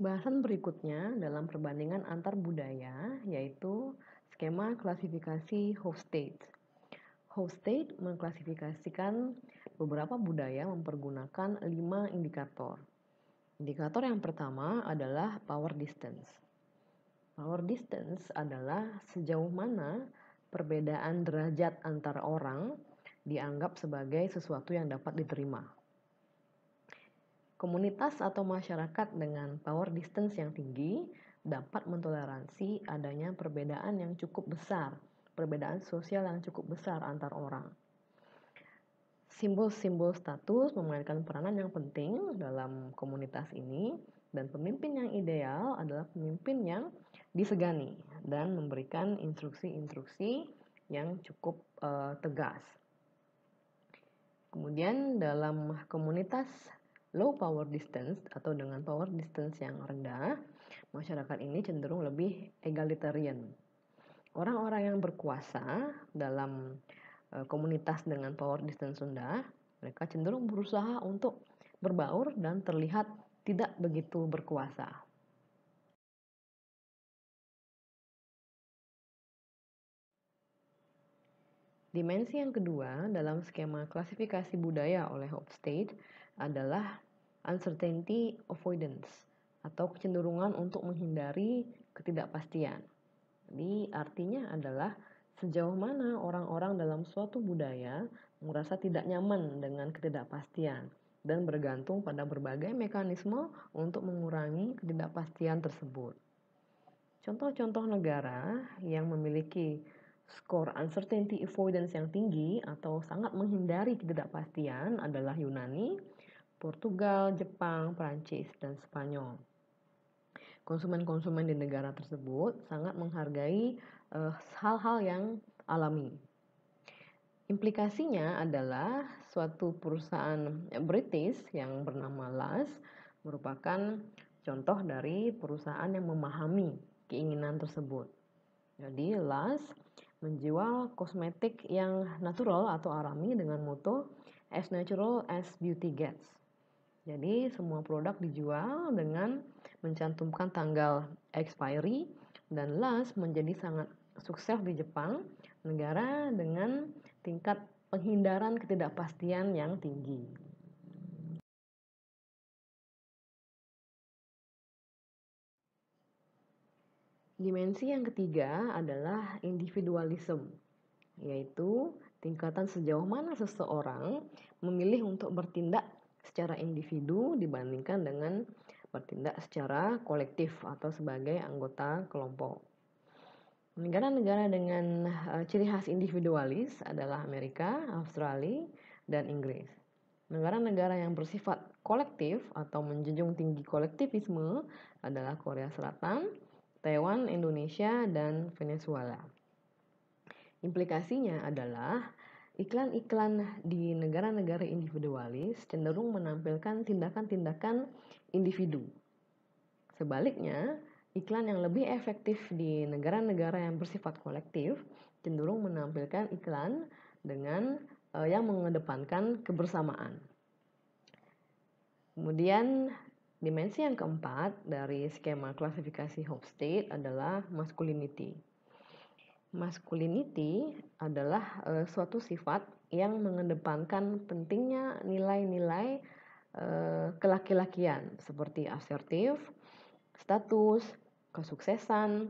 Bahasan berikutnya dalam perbandingan antar budaya yaitu skema klasifikasi Hofstede. Hofstede mengklasifikasikan beberapa budaya mempergunakan lima indikator. Indikator yang pertama adalah power distance. Power distance adalah sejauh mana perbedaan derajat antar orang dianggap sebagai sesuatu yang dapat diterima. Komunitas atau masyarakat dengan power distance yang tinggi dapat mentoleransi adanya perbedaan yang cukup besar, perbedaan sosial yang cukup besar antar orang. Simbol-simbol status memainkan peranan yang penting dalam komunitas ini dan pemimpin yang ideal adalah pemimpin yang disegani dan memberikan instruksi-instruksi yang cukup uh, tegas. Kemudian dalam komunitas low power distance atau dengan power distance yang rendah, masyarakat ini cenderung lebih egalitarian. Orang-orang yang berkuasa dalam e, komunitas dengan power distance rendah, mereka cenderung berusaha untuk berbaur dan terlihat tidak begitu berkuasa. Dimensi yang kedua dalam skema klasifikasi budaya oleh Hofstede adalah uncertainty avoidance atau kecenderungan untuk menghindari ketidakpastian. Jadi artinya adalah sejauh mana orang-orang dalam suatu budaya merasa tidak nyaman dengan ketidakpastian dan bergantung pada berbagai mekanisme untuk mengurangi ketidakpastian tersebut. Contoh-contoh negara yang memiliki Skor uncertainty avoidance yang tinggi atau sangat menghindari ketidakpastian adalah Yunani, Portugal, Jepang, Prancis, dan Spanyol. Konsumen-konsumen di negara tersebut sangat menghargai eh, hal-hal uh, yang alami. Implikasinya adalah suatu perusahaan British yang bernama LAS merupakan contoh dari perusahaan yang memahami keinginan tersebut. Jadi LAS menjual kosmetik yang natural atau alami dengan moto as natural as beauty gets. Jadi semua produk dijual dengan mencantumkan tanggal expiry dan last menjadi sangat sukses di Jepang, negara dengan tingkat penghindaran ketidakpastian yang tinggi. Dimensi yang ketiga adalah individualism, yaitu tingkatan sejauh mana seseorang memilih untuk bertindak secara individu dibandingkan dengan bertindak secara kolektif atau sebagai anggota kelompok. Negara-negara dengan eh, ciri khas individualis adalah Amerika, Australia, dan Inggris. Negara-negara yang bersifat kolektif atau menjunjung tinggi kolektivisme adalah Korea Selatan, Taiwan, Indonesia, dan Venezuela. Implikasinya adalah iklan-iklan di negara-negara individualis cenderung menampilkan tindakan-tindakan individu. Sebaliknya, iklan yang lebih efektif di negara-negara yang bersifat kolektif cenderung menampilkan iklan dengan eh, yang mengedepankan kebersamaan. Kemudian Dimensi yang keempat dari skema klasifikasi Hofstede adalah masculinity. Masculinity adalah e, suatu sifat yang mengedepankan pentingnya nilai-nilai e, kelaki-lakian seperti asertif, status, kesuksesan,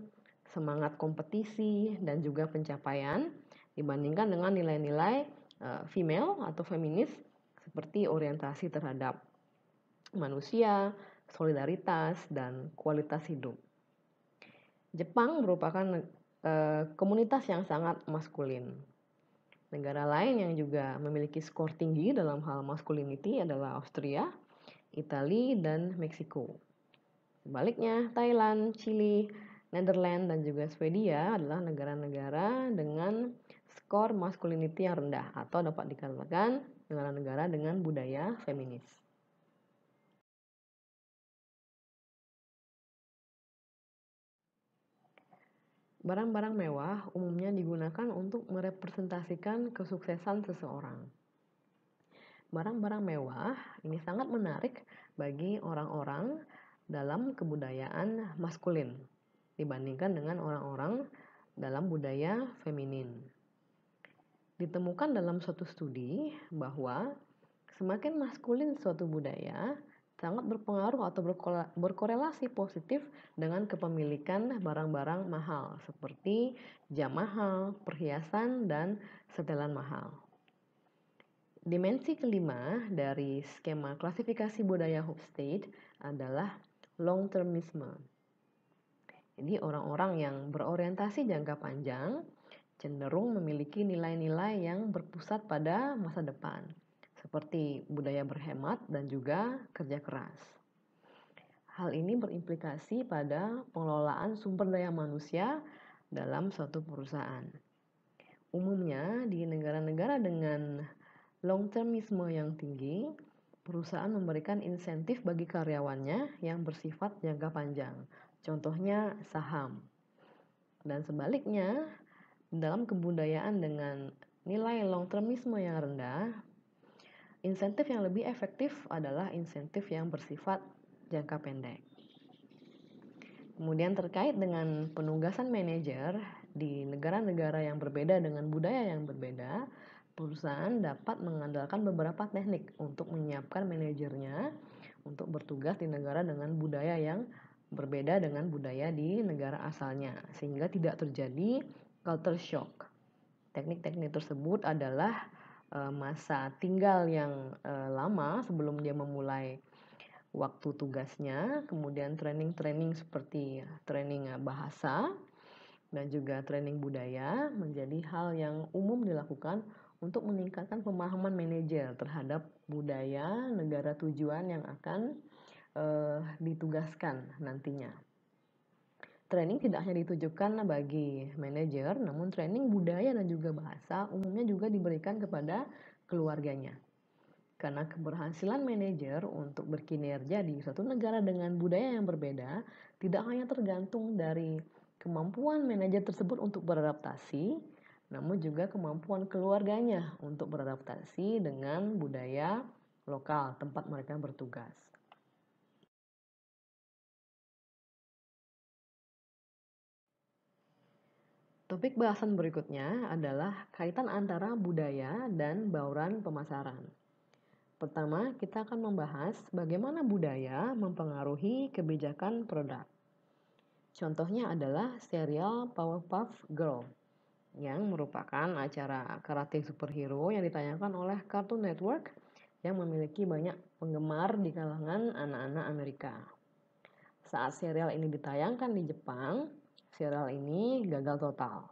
semangat kompetisi, dan juga pencapaian dibandingkan dengan nilai-nilai e, female atau feminis seperti orientasi terhadap manusia, solidaritas, dan kualitas hidup. Jepang merupakan e, komunitas yang sangat maskulin. Negara lain yang juga memiliki skor tinggi dalam hal masculinity adalah Austria, Italia, dan Meksiko. Sebaliknya, Thailand, Chile, Netherlands, dan juga Swedia adalah negara-negara dengan skor masculinity yang rendah atau dapat dikatakan negara-negara dengan budaya feminis. Barang-barang mewah umumnya digunakan untuk merepresentasikan kesuksesan seseorang. Barang-barang mewah ini sangat menarik bagi orang-orang dalam kebudayaan maskulin dibandingkan dengan orang-orang dalam budaya feminin. Ditemukan dalam suatu studi bahwa semakin maskulin suatu budaya, sangat berpengaruh atau berkorelasi positif dengan kepemilikan barang-barang mahal seperti jam mahal, perhiasan, dan setelan mahal. Dimensi kelima dari skema klasifikasi budaya state adalah long-termisme. Jadi orang-orang yang berorientasi jangka panjang cenderung memiliki nilai-nilai yang berpusat pada masa depan seperti budaya berhemat dan juga kerja keras. Hal ini berimplikasi pada pengelolaan sumber daya manusia dalam suatu perusahaan. Umumnya di negara-negara dengan long termisme yang tinggi, perusahaan memberikan insentif bagi karyawannya yang bersifat jangka panjang. Contohnya saham. Dan sebaliknya, dalam kebudayaan dengan nilai long termisme yang rendah, Insentif yang lebih efektif adalah insentif yang bersifat jangka pendek. Kemudian terkait dengan penugasan manajer di negara-negara yang berbeda dengan budaya yang berbeda, perusahaan dapat mengandalkan beberapa teknik untuk menyiapkan manajernya untuk bertugas di negara dengan budaya yang berbeda dengan budaya di negara asalnya, sehingga tidak terjadi culture shock. Teknik-teknik tersebut adalah Eh, masa tinggal yang eh, lama sebelum dia memulai waktu tugasnya, kemudian training-training seperti training eh, bahasa dan juga training budaya menjadi hal yang umum dilakukan untuk meningkatkan pemahaman manajer terhadap budaya negara tujuan yang akan uh, ditugaskan nantinya. Training tidak hanya ditujukan bagi manajer, namun training budaya dan juga bahasa umumnya juga diberikan kepada keluarganya. Karena keberhasilan manajer untuk berkinerja di suatu negara dengan budaya yang berbeda tidak hanya tergantung dari kemampuan manajer tersebut untuk beradaptasi, namun juga kemampuan keluarganya untuk beradaptasi dengan budaya lokal tempat mereka bertugas. Topik bahasan berikutnya adalah kaitan antara budaya dan bauran pemasaran. Pertama, kita akan membahas bagaimana budaya mempengaruhi kebijakan produk. Contohnya adalah serial Powerpuff Girl yang merupakan acara karate superhero yang ditayangkan oleh Cartoon Network yang memiliki banyak penggemar di kalangan anak-anak Amerika. Saat serial ini ditayangkan di Jepang, Serial ini gagal total.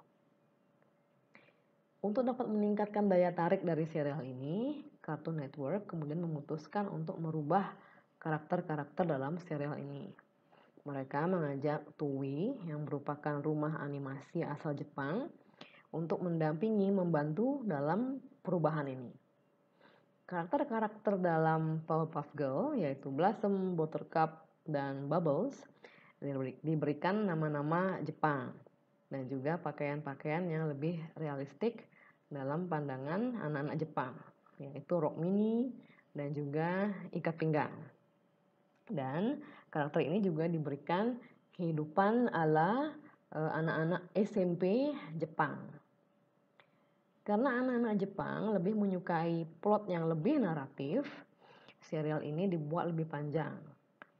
Untuk dapat meningkatkan daya tarik dari serial ini, Cartoon Network kemudian memutuskan untuk merubah karakter-karakter dalam serial ini. Mereka mengajak Tui, yang merupakan rumah animasi asal Jepang, untuk mendampingi membantu dalam perubahan ini. Karakter-karakter dalam Powerpuff Girl yaitu Blossom, Buttercup, dan Bubbles diberikan nama-nama Jepang dan juga pakaian-pakaian yang lebih realistik dalam pandangan anak-anak Jepang, yaitu rok mini dan juga ikat pinggang. Dan karakter ini juga diberikan kehidupan ala e, anak-anak e, SMP Jepang. Karena anak-anak Jepang lebih menyukai plot yang lebih naratif, serial ini dibuat lebih panjang,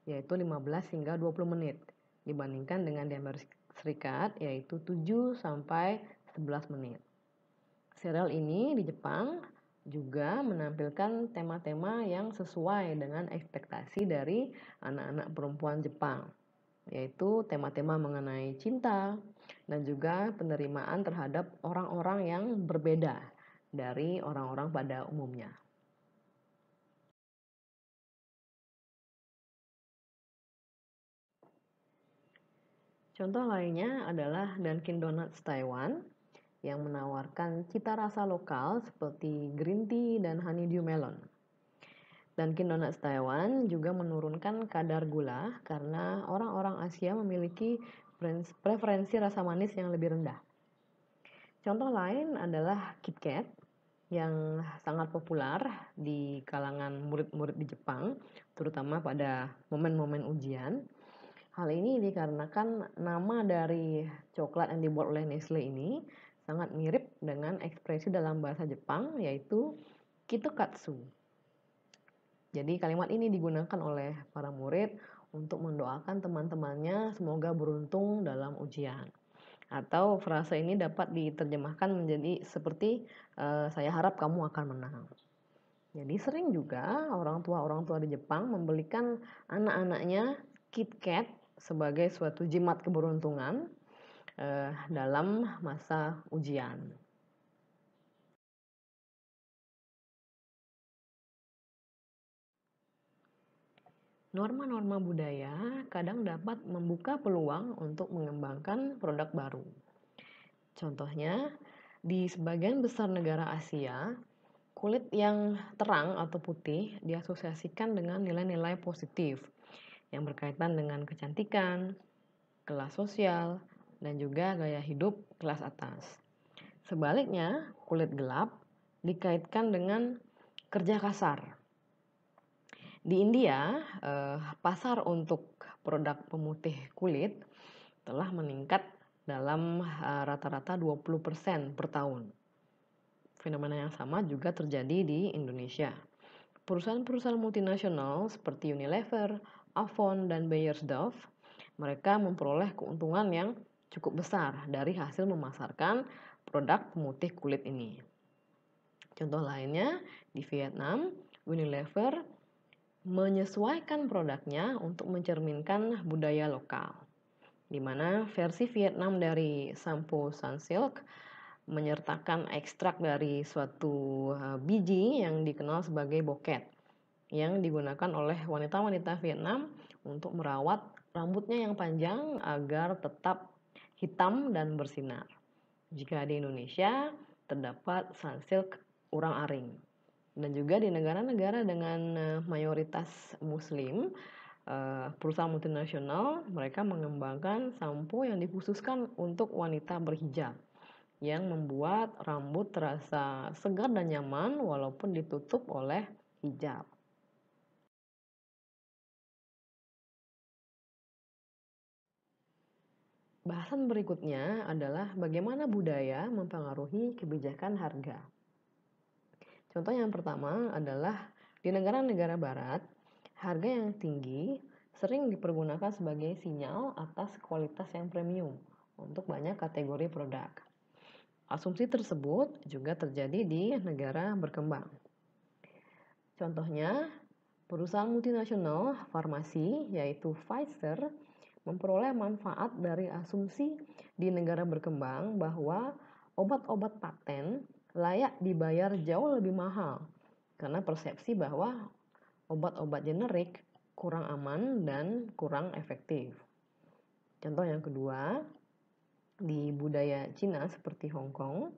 yaitu 15 hingga 20 menit dibandingkan dengan di Amerika Serikat yaitu 7 sampai 11 menit. Serial ini di Jepang juga menampilkan tema-tema yang sesuai dengan ekspektasi dari anak-anak perempuan Jepang, yaitu tema-tema mengenai cinta dan juga penerimaan terhadap orang-orang yang berbeda dari orang-orang pada umumnya. Contoh lainnya adalah Dunkin Donuts Taiwan yang menawarkan cita rasa lokal seperti green tea dan honeydew melon. Dunkin Donuts Taiwan juga menurunkan kadar gula karena orang-orang Asia memiliki preferensi rasa manis yang lebih rendah. Contoh lain adalah KitKat yang sangat populer di kalangan murid-murid di Jepang, terutama pada momen-momen ujian. Hal ini dikarenakan nama dari coklat yang dibuat oleh Nestle ini sangat mirip dengan ekspresi dalam bahasa Jepang yaitu kitokatsu. Jadi kalimat ini digunakan oleh para murid untuk mendoakan teman-temannya semoga beruntung dalam ujian. Atau frasa ini dapat diterjemahkan menjadi seperti e, saya harap kamu akan menang. Jadi sering juga orang tua-orang tua di Jepang membelikan anak-anaknya KitKat sebagai suatu jimat keberuntungan uh, dalam masa ujian. Norma-norma budaya kadang dapat membuka peluang untuk mengembangkan produk baru. Contohnya, di sebagian besar negara Asia, kulit yang terang atau putih diasosiasikan dengan nilai-nilai positif – yang berkaitan dengan kecantikan, kelas sosial, dan juga gaya hidup kelas atas. Sebaliknya, kulit gelap dikaitkan dengan kerja kasar. Di India, eh, pasar untuk produk pemutih kulit telah meningkat dalam eh, rata-rata 20% per tahun. Fenomena yang sama juga terjadi di Indonesia. Perusahaan-perusahaan multinasional seperti Unilever, Avon, dan Beiersdorf, mereka memperoleh keuntungan yang cukup besar dari hasil memasarkan produk pemutih kulit ini. Contoh lainnya, di Vietnam, Unilever menyesuaikan produknya untuk mencerminkan budaya lokal, di mana versi Vietnam dari sampo sunsilk menyertakan ekstrak dari suatu eh, biji yang dikenal sebagai boket yang digunakan oleh wanita-wanita Vietnam untuk merawat rambutnya yang panjang agar tetap hitam dan bersinar. Jika di Indonesia terdapat sunsilk urang aring. Dan juga di negara-negara dengan eh, mayoritas muslim, eh, perusahaan multinasional mereka mengembangkan sampo yang dikhususkan untuk wanita berhijab yang membuat rambut terasa segar dan nyaman walaupun ditutup oleh hijab. Bahasan berikutnya adalah bagaimana budaya mempengaruhi kebijakan harga. Contoh yang pertama adalah di negara-negara barat, harga yang tinggi sering dipergunakan sebagai sinyal atas kualitas yang premium untuk banyak kategori produk. Asumsi tersebut juga terjadi di negara berkembang. Contohnya, perusahaan multinasional farmasi yaitu Pfizer memperoleh manfaat dari asumsi di negara berkembang bahwa obat-obat paten layak dibayar jauh lebih mahal karena persepsi bahwa obat-obat generik kurang aman dan kurang efektif. Contoh yang kedua, di budaya Cina seperti Hong Kong,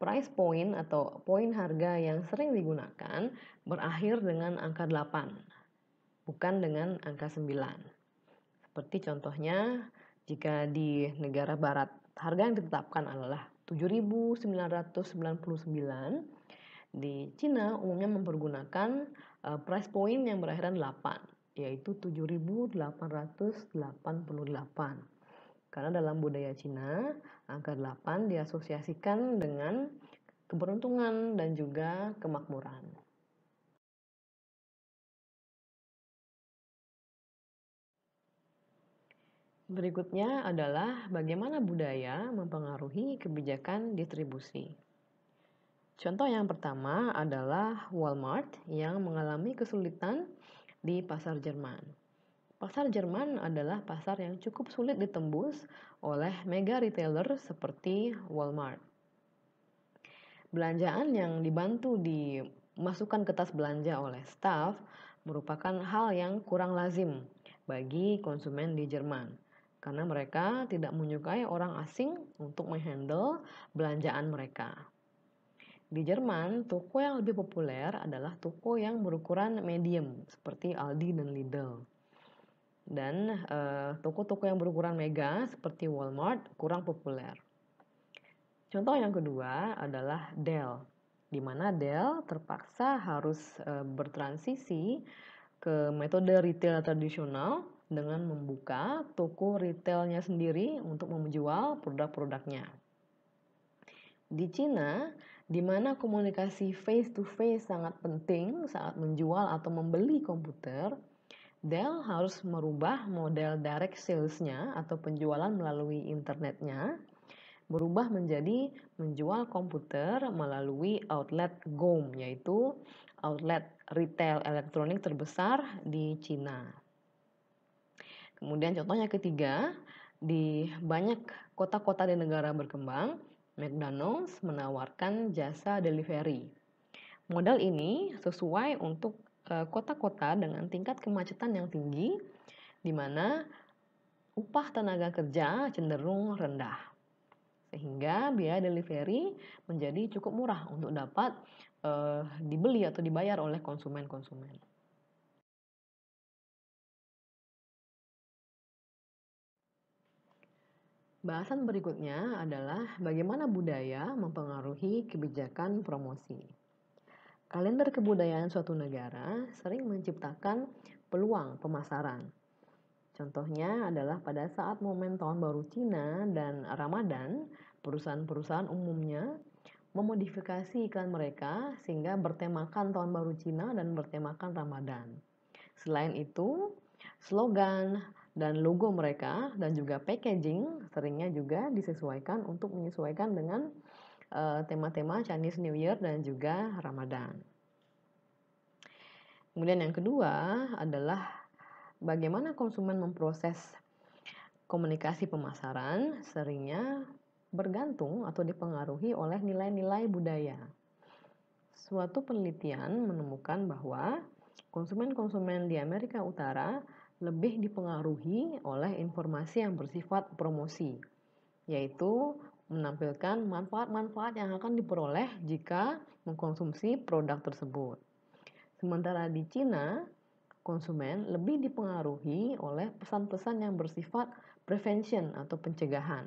price point atau poin harga yang sering digunakan berakhir dengan angka 8, bukan dengan angka 9. Seperti contohnya, jika di negara barat harga yang ditetapkan adalah 7.999, di Cina umumnya mempergunakan uh, price point yang berakhiran 8, yaitu 7.888. Karena dalam budaya Cina, angka 8 diasosiasikan dengan keberuntungan dan juga kemakmuran. Berikutnya adalah bagaimana budaya mempengaruhi kebijakan distribusi. Contoh yang pertama adalah Walmart yang mengalami kesulitan di pasar Jerman. Pasar Jerman adalah pasar yang cukup sulit ditembus oleh mega retailer seperti Walmart. Belanjaan yang dibantu dimasukkan ke tas belanja oleh staff merupakan hal yang kurang lazim bagi konsumen di Jerman karena mereka tidak menyukai orang asing untuk menghandle belanjaan mereka. Di Jerman, toko yang lebih populer adalah toko yang berukuran medium seperti Aldi dan Lidl. Dan toko eh, toko-toko yang berukuran mega seperti Walmart kurang populer. Contoh yang kedua adalah Dell, di mana Dell terpaksa harus eh, bertransisi ke metode retail tradisional dengan membuka toko retailnya sendiri untuk menjual produk-produknya. Di Cina, di mana komunikasi face to face sangat penting saat menjual atau membeli komputer, Dell harus merubah model direct salesnya atau penjualan melalui internetnya, berubah menjadi menjual komputer melalui outlet GOM, yaitu outlet retail elektronik terbesar di Cina. Kemudian contohnya ketiga, di banyak kota-kota di negara berkembang, McDonald's menawarkan jasa delivery. Modal ini sesuai untuk eh, kota-kota dengan tingkat kemacetan yang tinggi, di mana upah tenaga kerja cenderung rendah. Sehingga biaya delivery menjadi cukup murah untuk dapat uh, dibeli atau dibayar oleh konsumen-konsumen. Bahasan berikutnya adalah bagaimana budaya mempengaruhi kebijakan promosi. Kalender kebudayaan suatu negara sering menciptakan peluang pemasaran. Contohnya adalah pada saat momen tahun baru Cina dan Ramadan, perusahaan-perusahaan umumnya memodifikasi iklan mereka sehingga bertemakan tahun baru Cina dan bertemakan Ramadan. Selain itu, slogan dan logo mereka dan juga packaging seringnya juga disesuaikan untuk menyesuaikan dengan eh, tema-tema uh, Chinese New Year dan juga Ramadan. Kemudian yang kedua adalah bagaimana konsumen memproses komunikasi pemasaran seringnya bergantung atau dipengaruhi oleh nilai-nilai budaya. Suatu penelitian menemukan bahwa konsumen-konsumen di Amerika Utara lebih dipengaruhi oleh informasi yang bersifat promosi, yaitu menampilkan manfaat-manfaat yang akan diperoleh jika mengkonsumsi produk tersebut. Sementara di Cina, konsumen lebih dipengaruhi oleh pesan-pesan yang bersifat prevention atau pencegahan,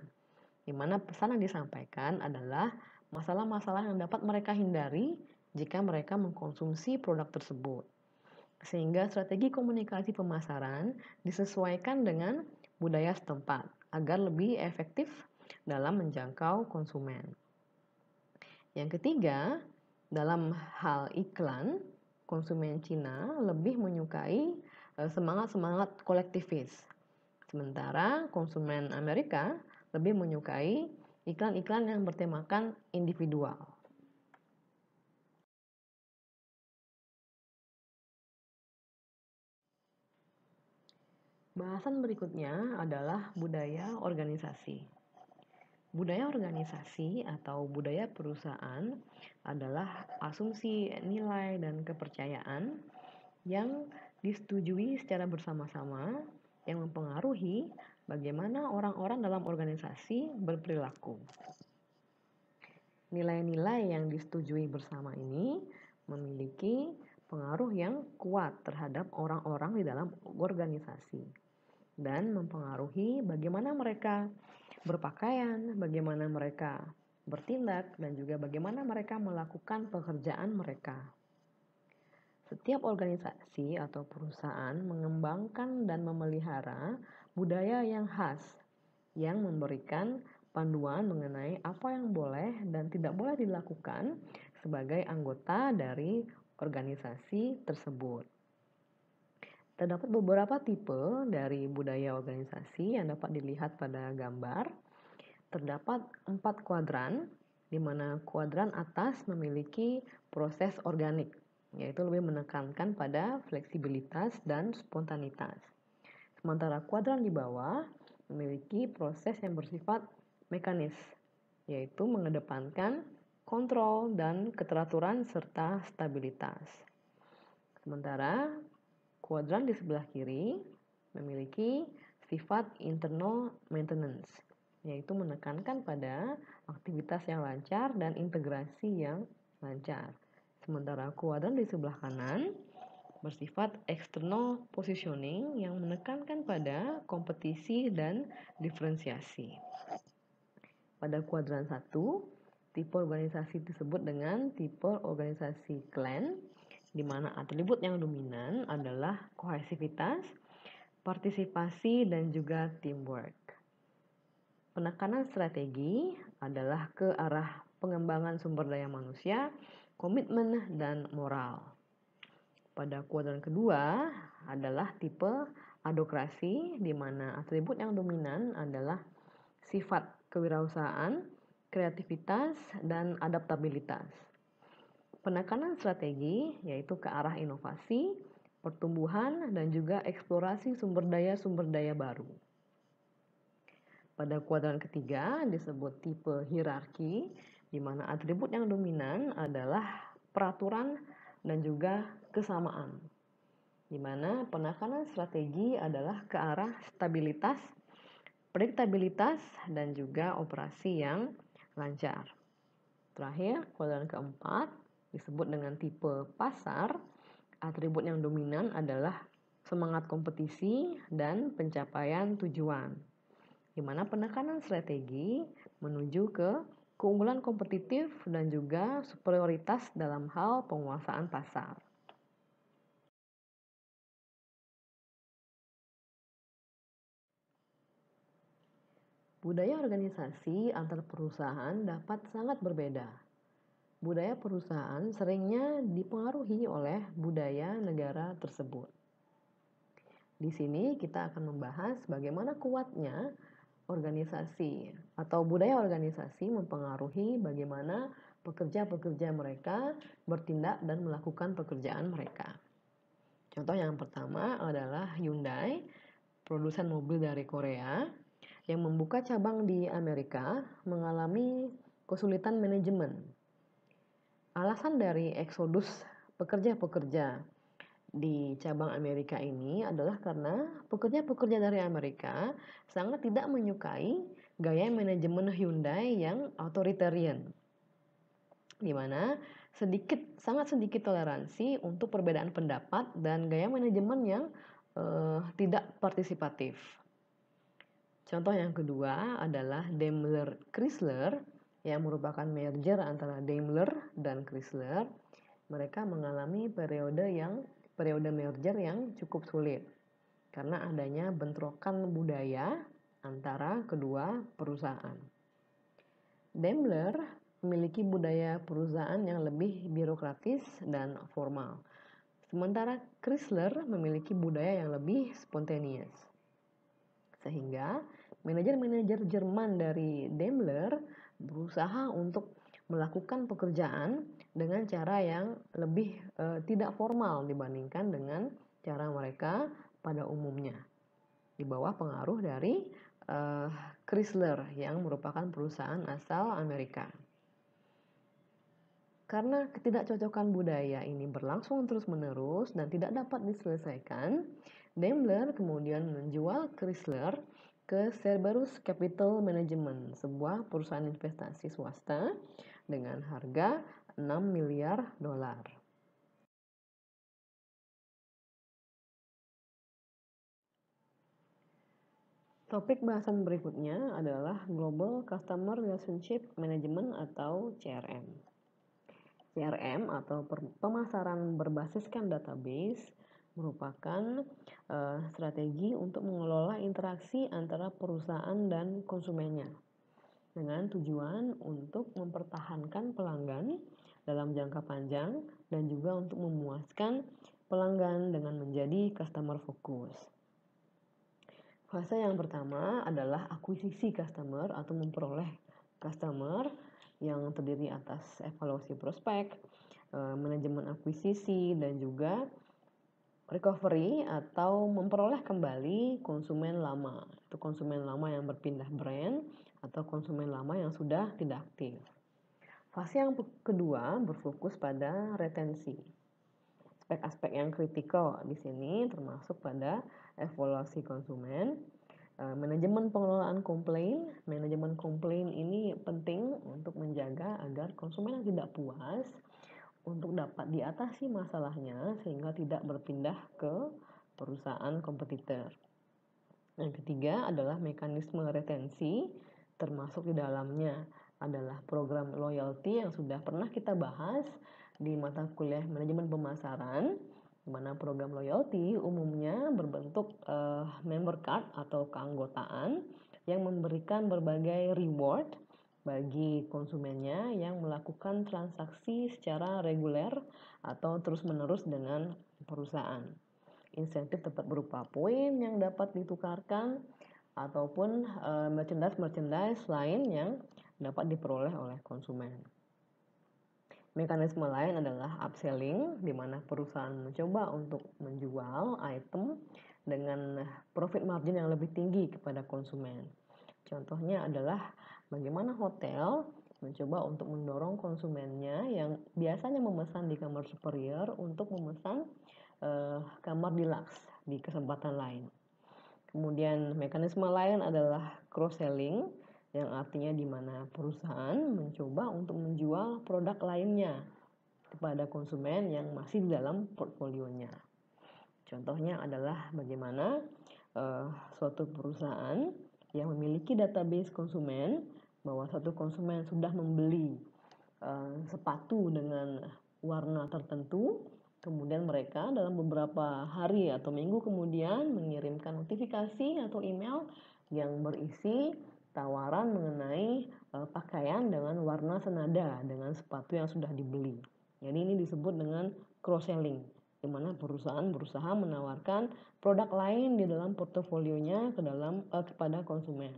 di mana pesan yang disampaikan adalah masalah-masalah yang dapat mereka hindari jika mereka mengkonsumsi produk tersebut. Sehingga strategi komunikasi pemasaran disesuaikan dengan budaya setempat agar lebih efektif dalam menjangkau konsumen. Yang ketiga, dalam hal iklan, konsumen Cina lebih menyukai eh, semangat-semangat kolektivis. Sementara konsumen Amerika lebih menyukai iklan-iklan yang bertemakan individual. Bahasan berikutnya adalah budaya organisasi. Budaya organisasi atau budaya perusahaan adalah asumsi, nilai, dan kepercayaan yang disetujui secara bersama-sama yang mempengaruhi bagaimana orang-orang dalam organisasi berperilaku. Nilai-nilai yang disetujui bersama ini memiliki pengaruh yang kuat terhadap orang-orang di dalam organisasi dan mempengaruhi bagaimana mereka berpakaian, bagaimana mereka bertindak, dan juga bagaimana mereka melakukan pekerjaan mereka. Setiap organisasi atau perusahaan mengembangkan dan memelihara budaya yang khas yang memberikan panduan mengenai apa yang boleh dan tidak boleh dilakukan sebagai anggota dari organisasi tersebut. Terdapat beberapa tipe dari budaya organisasi yang dapat dilihat pada gambar. Terdapat empat kuadran, di mana kuadran atas memiliki proses organik, yaitu lebih menekankan pada fleksibilitas dan spontanitas. Sementara kuadran di bawah memiliki proses yang bersifat mekanis, yaitu mengedepankan kontrol dan keteraturan serta stabilitas. Sementara Kuadran di sebelah kiri memiliki sifat internal maintenance, yaitu menekankan pada aktivitas yang lancar dan integrasi yang lancar. Sementara kuadran di sebelah kanan bersifat external positioning yang menekankan pada kompetisi dan diferensiasi. Pada kuadran satu, tipe organisasi disebut dengan tipe organisasi klan di mana atribut yang dominan adalah kohesivitas, partisipasi, dan juga teamwork. Penekanan strategi adalah ke arah pengembangan sumber daya manusia, komitmen, dan moral. Pada kuadran kedua adalah tipe adokrasi, di mana atribut yang dominan adalah sifat kewirausahaan, kreativitas, dan adaptabilitas. Penekanan strategi yaitu ke arah inovasi, pertumbuhan, dan juga eksplorasi sumber daya-sumber daya baru. Pada kuadran ketiga disebut tipe hierarki, di mana atribut yang dominan adalah peraturan dan juga kesamaan. Di mana penekanan strategi adalah ke arah stabilitas, prediktabilitas, dan juga operasi yang lancar. Terakhir, kuadran keempat disebut dengan tipe pasar, atribut yang dominan adalah semangat kompetisi dan pencapaian tujuan. Di mana penekanan strategi menuju ke keunggulan kompetitif dan juga superioritas dalam hal penguasaan pasar. Budaya organisasi antar perusahaan dapat sangat berbeda budaya perusahaan seringnya dipengaruhi oleh budaya negara tersebut. Di sini kita akan membahas bagaimana kuatnya organisasi atau budaya organisasi mempengaruhi bagaimana pekerja-pekerja mereka bertindak dan melakukan pekerjaan mereka. Contoh yang pertama adalah Hyundai, produsen mobil dari Korea yang membuka cabang di Amerika mengalami kesulitan manajemen Alasan dari eksodus pekerja-pekerja di cabang Amerika ini adalah karena pekerja-pekerja dari Amerika sangat tidak menyukai gaya manajemen Hyundai yang authoritarian. Di mana sedikit sangat sedikit toleransi untuk perbedaan pendapat dan gaya manajemen yang uh, tidak partisipatif. Contoh yang kedua adalah Daimler Chrysler yang merupakan merger antara Daimler dan Chrysler, mereka mengalami periode yang periode merger yang cukup sulit karena adanya bentrokan budaya antara kedua perusahaan. Daimler memiliki budaya perusahaan yang lebih birokratis dan formal. Sementara Chrysler memiliki budaya yang lebih spontaneous. Sehingga manajer-manajer Jerman dari Daimler berusaha untuk melakukan pekerjaan dengan cara yang lebih e, tidak formal dibandingkan dengan cara mereka pada umumnya di bawah pengaruh dari e, Chrysler yang merupakan perusahaan asal Amerika. Karena ketidakcocokan budaya ini berlangsung terus-menerus dan tidak dapat diselesaikan, Daimler kemudian menjual Chrysler ke Cerberus Capital Management, sebuah perusahaan investasi swasta dengan harga 6 miliar dolar. Topik bahasan berikutnya adalah Global Customer Relationship Management atau CRM. CRM atau pemasaran berbasiskan database merupakan uh, strategi untuk mengelola interaksi antara perusahaan dan konsumennya dengan tujuan untuk mempertahankan pelanggan dalam jangka panjang dan juga untuk memuaskan pelanggan dengan menjadi customer fokus. Fase yang pertama adalah akuisisi customer atau memperoleh customer yang terdiri atas evaluasi prospek, eh, manajemen akuisisi dan juga recovery atau memperoleh kembali konsumen lama. Itu konsumen lama yang berpindah brand atau konsumen lama yang sudah tidak aktif. Fase yang kedua berfokus pada retensi. Aspek-aspek yang kritikal di sini termasuk pada evaluasi konsumen, e, manajemen pengelolaan komplain. Manajemen komplain ini penting untuk menjaga agar konsumen yang tidak puas untuk dapat diatasi masalahnya sehingga tidak berpindah ke perusahaan kompetitor. Yang ketiga adalah mekanisme retensi termasuk di dalamnya adalah program loyalty yang sudah pernah kita bahas di mata kuliah manajemen pemasaran di mana program loyalty umumnya berbentuk uh, member card atau keanggotaan yang memberikan berbagai reward bagi konsumennya yang melakukan transaksi secara reguler atau terus-menerus dengan perusahaan. Insentif tetap berupa poin yang dapat ditukarkan ataupun eh, merchandise-merchandise lain yang dapat diperoleh oleh konsumen. Mekanisme lain adalah upselling, di mana perusahaan mencoba untuk menjual item dengan profit margin yang lebih tinggi kepada konsumen. Contohnya adalah Bagaimana hotel mencoba untuk mendorong konsumennya yang biasanya memesan di kamar superior untuk memesan uh, kamar deluxe di kesempatan lain. Kemudian mekanisme lain adalah cross selling yang artinya di mana perusahaan mencoba untuk menjual produk lainnya kepada konsumen yang masih dalam portfolionya. Contohnya adalah bagaimana uh, suatu perusahaan yang memiliki database konsumen bahwa satu konsumen sudah membeli uh, sepatu dengan warna tertentu, kemudian mereka dalam beberapa hari atau minggu kemudian mengirimkan notifikasi atau email yang berisi tawaran mengenai uh, pakaian dengan warna senada dengan sepatu yang sudah dibeli. Jadi ini disebut dengan cross selling di mana perusahaan berusaha menawarkan produk lain di dalam portofolionya ke dalam uh, kepada konsumen.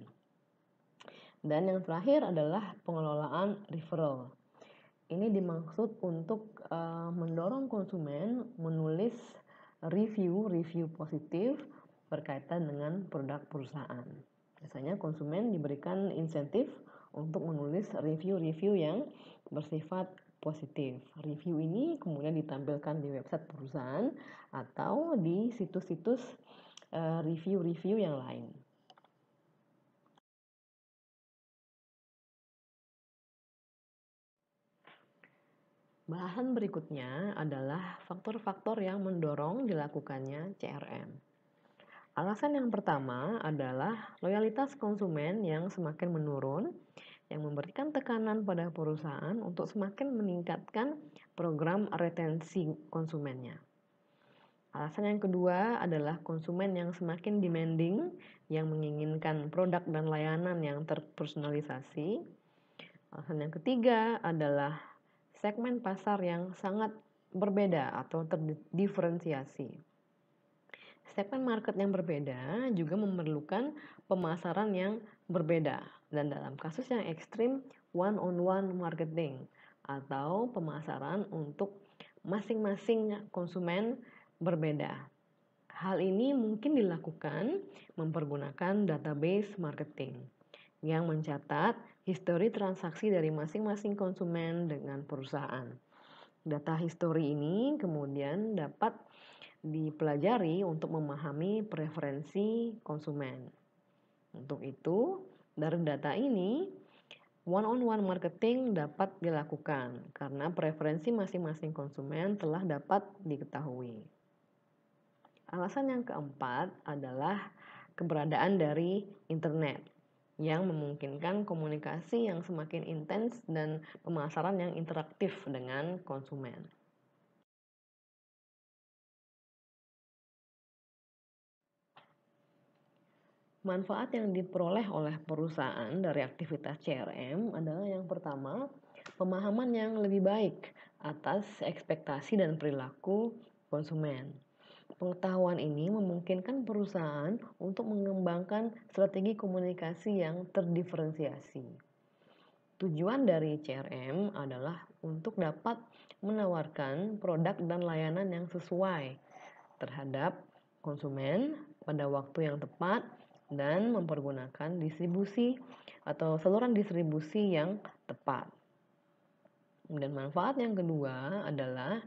Dan yang terakhir adalah pengelolaan referral. Ini dimaksud untuk uh, mendorong konsumen menulis review-review positif berkaitan dengan produk perusahaan. Biasanya konsumen diberikan insentif untuk menulis review-review yang bersifat positif. Review ini kemudian ditampilkan di website perusahaan atau di situs-situs eh, review-review yang lain. Bahasan berikutnya adalah faktor-faktor yang mendorong dilakukannya CRM. Alasan yang pertama adalah loyalitas konsumen yang semakin menurun, yang memberikan tekanan pada perusahaan untuk semakin meningkatkan program retensi konsumennya. Alasan yang kedua adalah konsumen yang semakin demanding, yang menginginkan produk dan layanan yang terpersonalisasi. Alasan yang ketiga adalah segmen pasar yang sangat berbeda atau terdiferensiasi. Segmen market yang berbeda juga memerlukan pemasaran yang berbeda dan dalam kasus yang ekstrim one on one marketing atau pemasaran untuk masing-masing konsumen berbeda. Hal ini mungkin dilakukan mempergunakan database marketing yang mencatat histori transaksi dari masing-masing konsumen dengan perusahaan. Data histori ini kemudian dapat dipelajari untuk memahami preferensi konsumen. Untuk itu, dari data ini, one-on-one -on -one marketing dapat dilakukan karena preferensi masing-masing konsumen telah dapat diketahui. Alasan yang keempat adalah keberadaan dari internet yang memungkinkan komunikasi yang semakin intens dan pemasaran yang interaktif dengan konsumen. Manfaat yang diperoleh oleh perusahaan dari aktivitas CRM adalah yang pertama, pemahaman yang lebih baik atas ekspektasi dan perilaku konsumen. Pengetahuan ini memungkinkan perusahaan untuk mengembangkan strategi komunikasi yang terdiferensiasi. Tujuan dari CRM adalah untuk dapat menawarkan produk dan layanan yang sesuai terhadap konsumen pada waktu yang tepat dan mempergunakan distribusi atau saluran distribusi yang tepat. Dan manfaat yang kedua adalah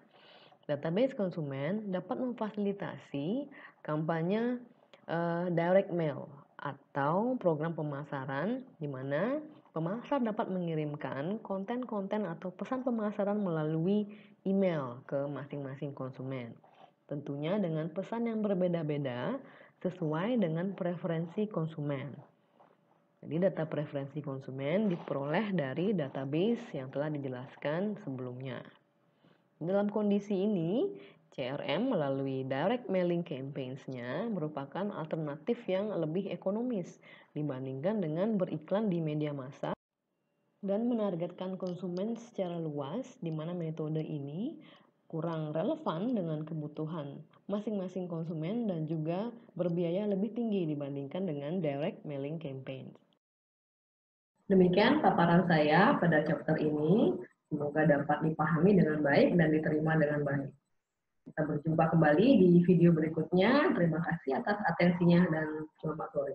Database konsumen dapat memfasilitasi kampanye uh, direct mail atau program pemasaran di mana pemasar dapat mengirimkan konten-konten atau pesan pemasaran melalui email ke masing-masing konsumen. Tentunya dengan pesan yang berbeda-beda sesuai dengan preferensi konsumen. Jadi data preferensi konsumen diperoleh dari database yang telah dijelaskan sebelumnya. Dalam kondisi ini, CRM melalui direct mailing campaigns-nya merupakan alternatif yang lebih ekonomis dibandingkan dengan beriklan di media massa dan menargetkan konsumen secara luas di mana metode ini kurang relevan dengan kebutuhan masing-masing konsumen dan juga berbiaya lebih tinggi dibandingkan dengan direct mailing campaigns Demikian paparan saya pada chapter ini. Semoga dapat dipahami dengan baik dan diterima dengan baik. Kita berjumpa kembali di video berikutnya. Terima kasih atas atensinya dan selamat sore.